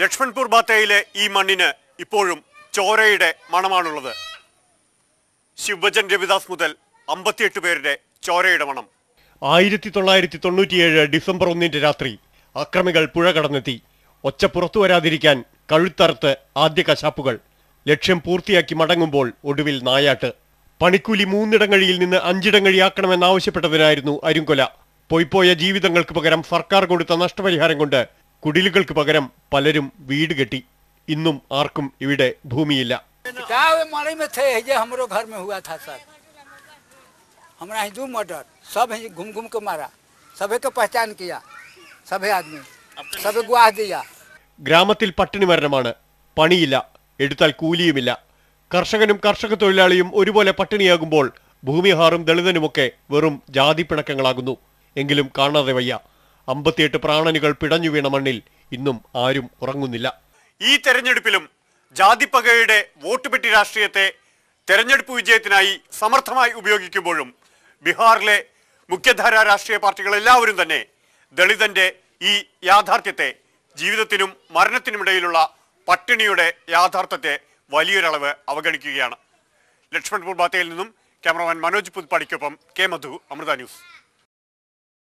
ലക്ഷ്മൺപൂർ ബാത്തയിലെ ഈ മണ്ണിന് ഇപ്പോഴും ചോരയുടെ മണമാണുള്ളത് ശിവജൻ രവിദാസ് മുതൽ അമ്പത്തിയെട്ട് പേരുടെ ചോരയുടെ മണം ആയിരത്തി തൊള്ളായിരത്തി തൊണ്ണൂറ്റിയേഴ് ഡിസംബർ ഒന്നിന്റെ രാത്രി അക്രമികൾ പുഴ കടന്നെത്തി ഒച്ച പുറത്തു വരാതിരിക്കാൻ കഴുത്തറുത്ത് ആദ്യ കശാപ്പുകൾ ലക്ഷ്യം പൂർത്തിയാക്കി മടങ്ങുമ്പോൾ ഒടുവിൽ നായാട്ട് പണിക്കൂലി മൂന്നിടങ്ങഴിയിൽ നിന്ന് അഞ്ചിടങ്ങഴിയാക്കണമെന്നാവശ്യപ്പെട്ടതിനായിരുന്നു അരുങ്കൊല പൊയ്പോയ ജീവിതങ്ങൾക്ക് പകരം സർക്കാർ കൊടുത്ത നഷ്ടപരിഹാരം കൊണ്ട് കുടിലുകൾക്ക് പകരം പലരും വീട് കെട്ടി ഇന്നും ആർക്കും ഇവിടെ ഭൂമിയില്ല मर्डर सब के मारा पहचान किया आदमी दिया ഗ്രാമത്തിൽ പട്ടിണി മരണമാണ് പണിയില്ല എടുത്താൽ കൂലിയുമില്ല കർഷകനും കർഷക തൊഴിലാളിയും ഒരുപോലെ പട്ടിണിയാകുമ്പോൾ ഭൂമിഹാറും ദളിതനുമൊക്കെ വെറും ജാതി പിണക്കങ്ങളാകുന്നു എങ്കിലും കാണാതെ വയ്യ അമ്പത്തിയെട്ട് പ്രാണനുകൾ പിടഞ്ഞു വീണ മണ്ണിൽ ഇന്നും ആരും ഉറങ്ങുന്നില്ല ഈ തെരഞ്ഞെടുപ്പിലും ജാതിപ്പകയുടെ വോട്ട് പെട്ടി രാഷ്ട്രീയത്തെ തെരഞ്ഞെടുപ്പ് വിജയത്തിനായി സമർത്ഥമായി ഉപയോഗിക്കുമ്പോഴും ബീഹാറിലെ മുഖ്യധാര രാഷ്ട്രീയ പാർട്ടികൾ എല്ലാവരും തന്നെ ദളിതന്റെ ഈ യാഥാർത്ഥ്യത്തെ ജീവിതത്തിനും മരണത്തിനുമിടയിലുള്ള പട്ടിണിയുടെ യാഥാർത്ഥ്യത്തെ വലിയൊരളവ് അവഗണിക്കുകയാണ് ലക്ഷ്മൺപൂർ ബാത്തയിൽ നിന്നും ക്യാമറമാൻ മനോജ് പുതുപ്പാടിക്കൊപ്പം കെ മധു അമൃത ന്യൂസ്